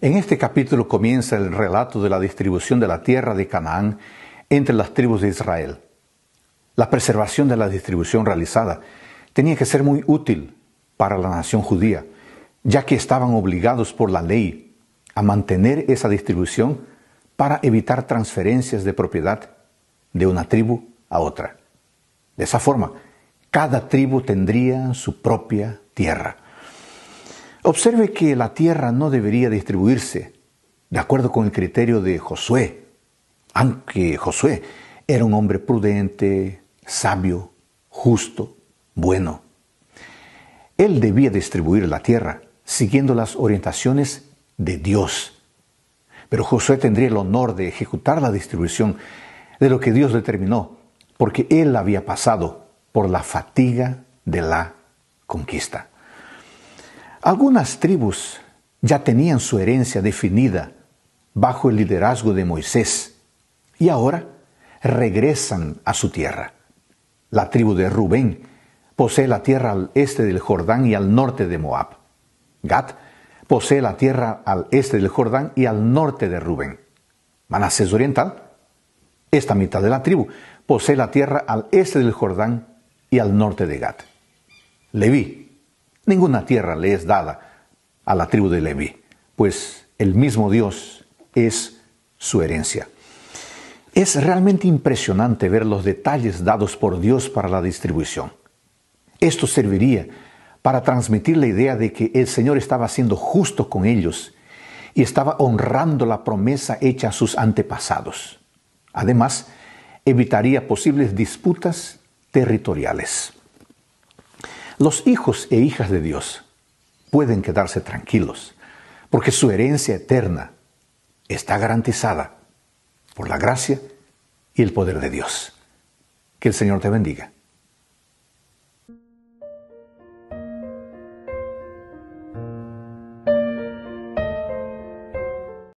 En este capítulo comienza el relato de la distribución de la tierra de Canaán entre las tribus de Israel. La preservación de la distribución realizada tenía que ser muy útil para la nación judía, ya que estaban obligados por la ley a mantener esa distribución para evitar transferencias de propiedad de una tribu a otra. De esa forma, cada tribu tendría su propia tierra. Observe que la tierra no debería distribuirse de acuerdo con el criterio de Josué, aunque Josué era un hombre prudente, sabio, justo, bueno. Él debía distribuir la tierra siguiendo las orientaciones de Dios. Pero Josué tendría el honor de ejecutar la distribución de lo que Dios determinó porque él había pasado por la fatiga de la conquista. Algunas tribus ya tenían su herencia definida bajo el liderazgo de Moisés y ahora regresan a su tierra. La tribu de Rubén posee la tierra al este del Jordán y al norte de Moab. Gad posee la tierra al este del Jordán y al norte de Rubén. Manasés Oriental, esta mitad de la tribu, posee la tierra al este del Jordán y al norte de Gat. Leví, ninguna tierra le es dada a la tribu de Leví, pues el mismo Dios es su herencia. Es realmente impresionante ver los detalles dados por Dios para la distribución. Esto serviría para transmitir la idea de que el Señor estaba siendo justo con ellos y estaba honrando la promesa hecha a sus antepasados. Además, evitaría posibles disputas territoriales. Los hijos e hijas de Dios pueden quedarse tranquilos, porque su herencia eterna está garantizada por la gracia y el poder de Dios. Que el Señor te bendiga.